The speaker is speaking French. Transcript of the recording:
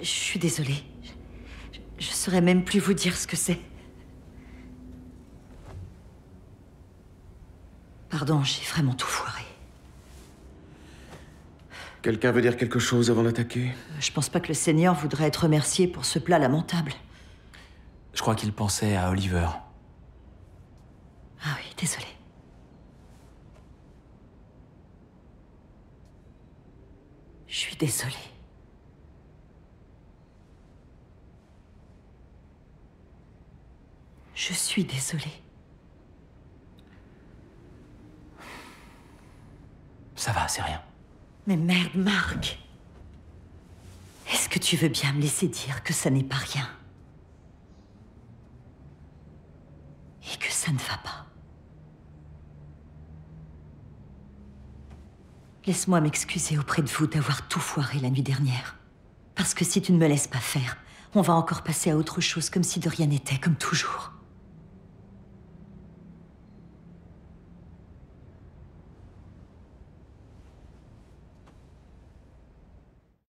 Je, suis désolée. Je, ne saurais même plus vous dire ce que c'est. Pardon, j'ai vraiment tout foiré. Quelqu'un veut dire quelque chose avant d'attaquer euh, Je pense pas que le Seigneur voudrait être remercié pour ce plat lamentable. Je crois qu'il pensait à Oliver. Ah oui, désolé. Je suis désolée. Je suis désolée. Ça va, c'est rien. Mais merde, Marc Est-ce que tu veux bien me laisser dire que ça n'est pas rien Et que ça ne va pas Laisse-moi m'excuser auprès de vous d'avoir tout foiré la nuit dernière. Parce que si tu ne me laisses pas faire, on va encore passer à autre chose comme si de rien n'était, comme toujours.